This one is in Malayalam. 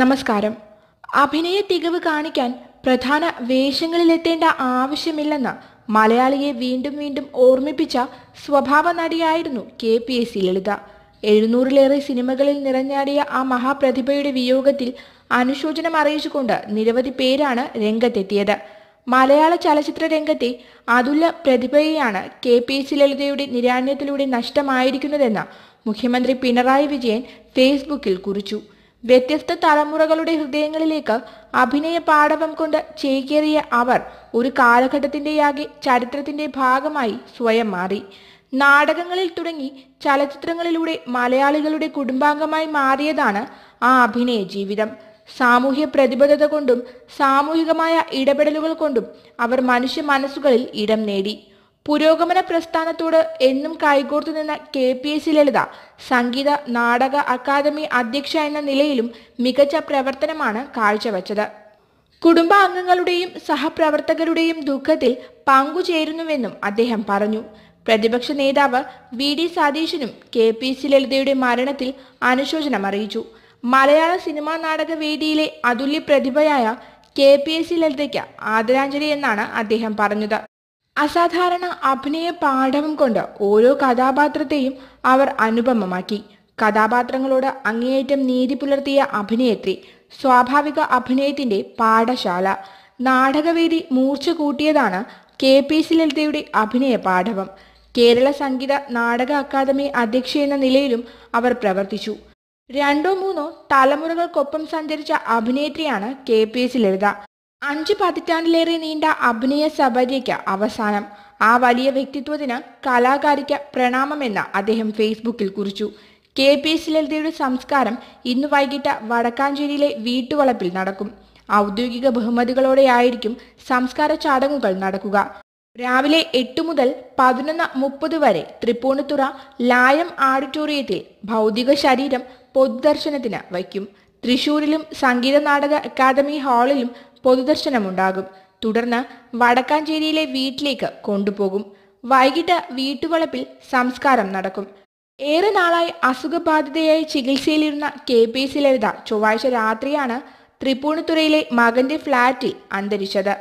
നമസ്കാരം അഭിനയ തികവ് കാണിക്കാൻ പ്രധാന വേഷങ്ങളിലെത്തേണ്ട ആവശ്യമില്ലെന്ന മലയാളിയെ വീണ്ടും വീണ്ടും ഓർമ്മിപ്പിച്ച സ്വഭാവ നടിയായിരുന്നു കെ പി എസ് ലളിത എഴുന്നൂറിലേറെ സിനിമകളിൽ നിറഞ്ഞാടിയ ആ മഹാപ്രതിഭയുടെ വിയോഗത്തിൽ അനുശോചനം അറിയിച്ചുകൊണ്ട് നിരവധി പേരാണ് രംഗത്തെത്തിയത് മലയാള ചലച്ചിത്ര രംഗത്തെ അതുല്യ പ്രതിഭയെയാണ് കെ പി എസ് ലളിതയുടെ നിര്യാണത്തിലൂടെ നഷ്ടമായിരിക്കുന്നതെന്ന് മുഖ്യമന്ത്രി പിണറായി വിജയൻ ഫേസ്ബുക്കിൽ കുറിച്ചു വ്യത്യസ്ത തലമുറകളുടെ ഹൃദയങ്ങളിലേക്ക് അഭിനയ പാഠവം കൊണ്ട് ചേക്കേറിയ അവർ ഒരു കാലഘട്ടത്തിൻ്റെയാകെ ചരിത്രത്തിൻ്റെ ഭാഗമായി സ്വയം മാറി നാടകങ്ങളിൽ തുടങ്ങി ചലച്ചിത്രങ്ങളിലൂടെ മലയാളികളുടെ കുടുംബാംഗമായി മാറിയതാണ് ആ അഭിനയ ജീവിതം സാമൂഹ്യ പ്രതിബദ്ധത കൊണ്ടും സാമൂഹികമായ ഇടപെടലുകൾ കൊണ്ടും അവർ മനുഷ്യ മനസ്സുകളിൽ ഇടം നേടി പുരോഗമന പ്രസ്ഥാനത്തോട് എന്നും കൈകോർത്തു നിന്ന കെ പി എസ് ലളിത സംഗീത നാടക അക്കാദമി അധ്യക്ഷ എന്ന നിലയിലും മികച്ച പ്രവർത്തനമാണ് കാഴ്ചവെച്ചത് കുടുംബാംഗങ്ങളുടെയും സഹപ്രവർത്തകരുടെയും ദുഃഖത്തിൽ പങ്കുചേരുന്നുവെന്നും അദ്ദേഹം പറഞ്ഞു പ്രതിപക്ഷ നേതാവ് വി ഡി സതീശനും കെ പി സി ലളിതയുടെ മരണത്തിൽ അനുശോചനം അറിയിച്ചു മലയാള സിനിമാ നാടക വേദിയിലെ അതുല്യ പ്രതിഭയായ കെ പി എസ് സി ലളിതയ്ക്ക് ആദരാഞ്ജലി എന്നാണ് അദ്ദേഹം പറഞ്ഞത് അസാധാരണ അഭിനയ പാഠവും കൊണ്ട് ഓരോ കഥാപാത്രത്തെയും അവർ അനുപമമാക്കി കഥാപാത്രങ്ങളോട് അങ്ങേയറ്റം നീതി പുലർത്തിയ അഭിനേത്രി സ്വാഭാവിക അഭിനയത്തിന്റെ പാഠശാല നാടകവേദി മൂർച്ച കൂട്ടിയതാണ് കെ പി സി ലളിതയുടെ അഭിനയ പാഠവം കേരള സംഗീത നാടക അക്കാദമി അധ്യക്ഷ എന്ന നിലയിലും അവർ പ്രവർത്തിച്ചു രണ്ടോ മൂന്നോ തലമുറകൾക്കൊപ്പം സഞ്ചരിച്ച അഭിനേത്രിയാണ് കെ പി എസ് ലളിത അഞ്ച് പതിറ്റാണ്ടിലേറെ നീണ്ട അഭിനയ സബര്യയ്ക്ക് അവസാനം ആ വലിയ വ്യക്തിത്വത്തിന് കലാകാരിക്ക് പ്രണാമമെന്ന് അദ്ദേഹം ഫേസ്ബുക്കിൽ കുറിച്ചു കെ പി എസ് ലളിതയുടെ സംസ്കാരം ഇന്ന് വൈകിട്ട് വടക്കാഞ്ചേരിയിലെ വീട്ടുവളപ്പിൽ നടക്കും ഔദ്യോഗിക ബഹുമതികളോടെയായിരിക്കും സംസ്കാര ചടങ്ങുകൾ നടക്കുക രാവിലെ എട്ട് മുതൽ പതിനൊന്ന് മുപ്പത് വരെ തൃപ്പൂണിത്തുറ ലായം ആഡിറ്റോറിയത്തിൽ ഭൗതിക ശരീരം പൊതുദർശനത്തിന് വയ്ക്കും തൃശൂരിലും സംഗീത നാടക അക്കാദമി ഹാളിലും പൊതുദർശനമുണ്ടാകും തുടർന്ന് വടക്കാഞ്ചേരിയിലെ വീട്ടിലേക്ക് കൊണ്ടുപോകും വൈകിട്ട് വീട്ടുവളപ്പിൽ സംസ്കാരം നടക്കും ഏറെ നാളായി അസുഖബാധിതയായി ചികിത്സയിലിരുന്ന കെ പി സി ലളിത ചൊവ്വാഴ്ച രാത്രിയാണ് തൃപ്പൂണിത്തുറയിലെ മകന്റെ ഫ്ളാറ്റിൽ അന്തരിച്ചത്